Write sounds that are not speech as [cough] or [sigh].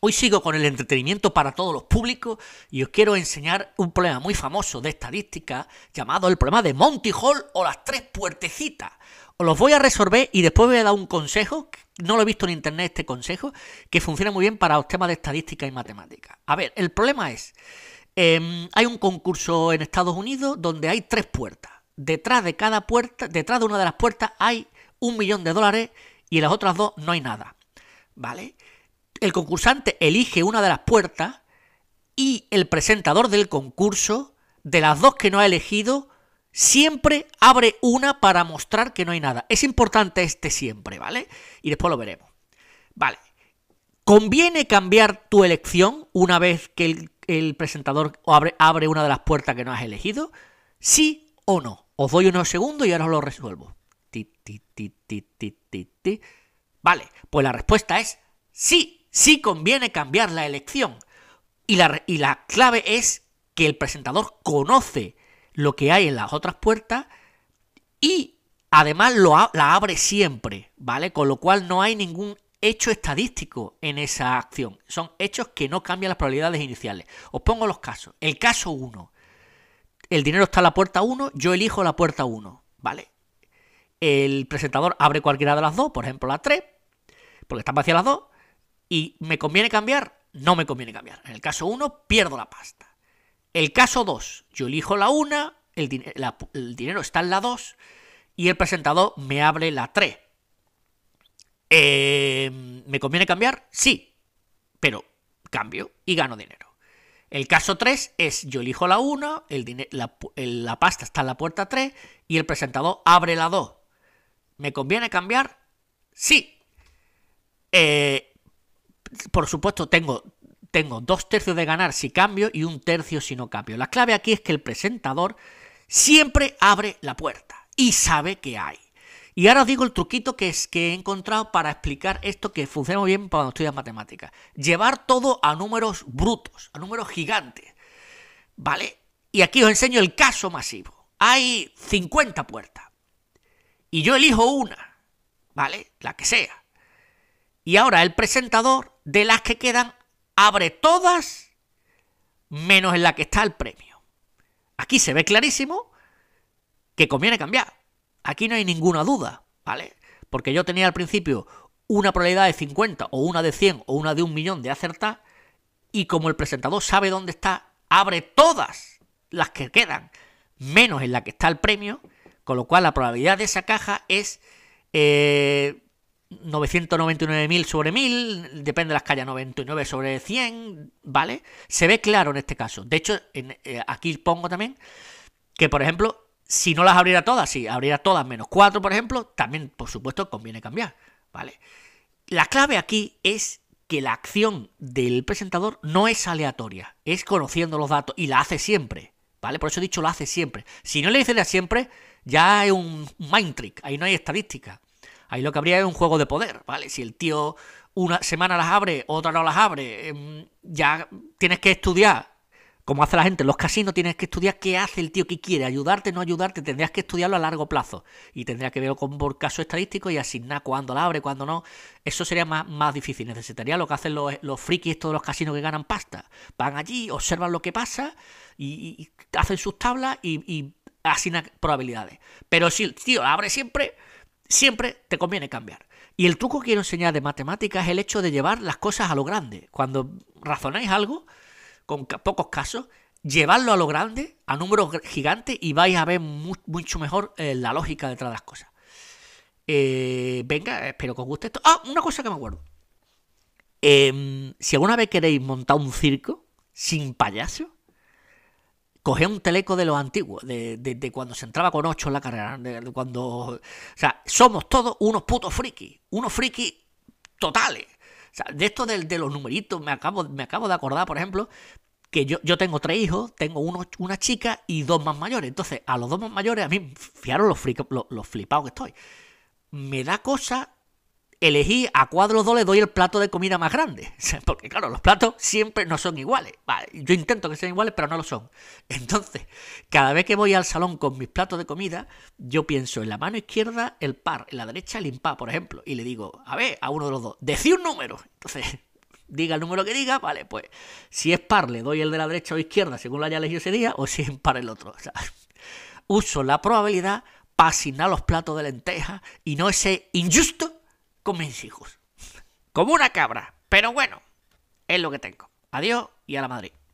Hoy sigo con el entretenimiento para todos los públicos y os quiero enseñar un problema muy famoso de estadística llamado el problema de Monty Hall o las tres puertecitas. Os los voy a resolver y después voy a dar un consejo, no lo he visto en internet este consejo, que funciona muy bien para los temas de estadística y matemática. A ver, el problema es, em, hay un concurso en Estados Unidos donde hay tres puertas. Detrás de cada puerta, detrás de una de las puertas hay un millón de dólares y en las otras dos no hay nada. ¿Vale? el concursante elige una de las puertas y el presentador del concurso, de las dos que no ha elegido, siempre abre una para mostrar que no hay nada. Es importante este siempre, ¿vale? Y después lo veremos. Vale. ¿Conviene cambiar tu elección una vez que el, presentador abre, una de las puertas que no has elegido? ¿Sí o no? Os doy unos segundos y ahora os lo resuelvo. Ti, ti, ti, vale, pues la respuesta es sí sí conviene cambiar la elección. Y la, y la clave es que el presentador conoce lo que hay en las otras puertas y además lo la abre siempre, ¿vale? Con lo cual no hay ningún hecho estadístico en esa acción. Son hechos que no cambian las probabilidades iniciales. Os pongo los casos. El caso 1. El dinero está en la puerta 1, yo elijo la puerta 1, ¿vale? El presentador abre cualquiera de las dos, por ejemplo la 3, porque están hacia las dos y me conviene cambiar, no me conviene cambiar. En el caso 1, pierdo la pasta. El caso 2, yo elijo la 1, el, dinero está en la 2 y el presentador me abre la 3. Em, ¿Me conviene cambiar? Sí, pero cambio y gano dinero. El caso 3 es yo elijo la 1, el la, pasta está en la puerta 3 y el presentador abre la 2. ¿Me conviene cambiar? Sí. Eh, por supuesto, tengo, tengo dos tercios de ganar si cambio y un tercio si no cambio. La clave aquí es que el presentador siempre abre la puerta y sabe que hay. Y ahora os digo el truquito que, es, que he encontrado para explicar esto que funciona muy bien cuando estudias matemáticas. Llevar todo a números brutos, a números gigantes. ¿Vale? Y aquí os enseño el caso masivo. Hay 50 puertas. Y yo elijo una, ¿vale? La que sea. Y ahora el presentador de las que quedan abre todas menos en la que está el premio. Aquí se ve clarísimo que conviene cambiar. Aquí no hay ninguna duda, ¿vale? Porque yo tenía al principio una probabilidad de 50 o una de 100 o una de un millón de acertar y como el presentador sabe dónde está, abre todas las que quedan menos en la que está el premio, con lo cual la probabilidad de esa caja es... Eh, 999.000 sobre 1000, depende de las calles, 99 sobre 100, ¿vale? Se ve claro en este caso. De hecho, eh, aquí pongo también que, por ejemplo, si no las abriera todas, si abriera todas menos 4, por ejemplo, también, por supuesto, conviene cambiar, ¿vale? La clave aquí es que la acción del presentador no es aleatoria, es conociendo los datos y la hace siempre, ¿vale? Por eso he dicho la hace siempre. Si no le dice la siempre, ya es un mind trick, ahí no hay estadística. Ahí lo que habría es un juego de poder, ¿vale? Si el tío una semana las abre, otra no las abre, em, ya tienes que estudiar. Como hace la gente los casinos, tienes que estudiar qué hace el tío que quiere, ayudarte, no ayudarte, tendrías que estudiarlo a largo plazo. Y tendría que verlo con por caso estadístico y asignar cuándo la abre, cuándo no. Eso sería más, más difícil. Necesitaría lo que hacen los, frikis, todos los casinos que ganan pasta. Van allí, observan lo que pasa y, hacen sus tablas y, y asignan probabilidades. Pero si el tío la abre siempre, siempre te conviene cambiar. Y el truco que quiero enseñar de matemáticas es el hecho de llevar las cosas a lo grande. Cuando razonáis algo, con pocos casos, llevarlo a lo grande, a números gigantes, y vais a ver mucho mejor eh, la lógica detrás de las cosas. Eh, venga, espero que os guste esto. Ah, una cosa que me acuerdo. Em, si alguna vez queréis montar un circo sin payaso, cogía un teleco de los antiguos, de, cuando se entraba con ocho en la carrera, cuando... O sea, somos todos unos putos frikis, unos frikis totales. O sea, de esto de, los numeritos, me acabo, me acabo de acordar, por ejemplo, que yo, tengo tres hijos, tengo una chica y dos más mayores. Entonces, a los dos más mayores, a mí, fiaron los, flipados los que estoy. Me da cosa elegí a cuadro le doy el plato de comida más grande. [laughs] Porque claro, los platos siempre no son iguales. yo intento que sean iguales, pero no lo son. [laughs] Entonces, cada vez que voy al salón con mis platos de comida, yo pienso en la mano izquierda el par, en la derecha el impar, por ejemplo. Y le digo, a ver, a uno de los dos, decí un número. Entonces, [laughs] diga el número que diga, vale, pues si es par le doy el de la derecha o izquierda según lo haya elegido ese día, o si es par el otro. O sea, uso la probabilidad para asignar los platos de lenteja y no ese injusto con mis hijos. Como una cabra. Pero bueno, es lo que tengo. Adiós y a la Madrid.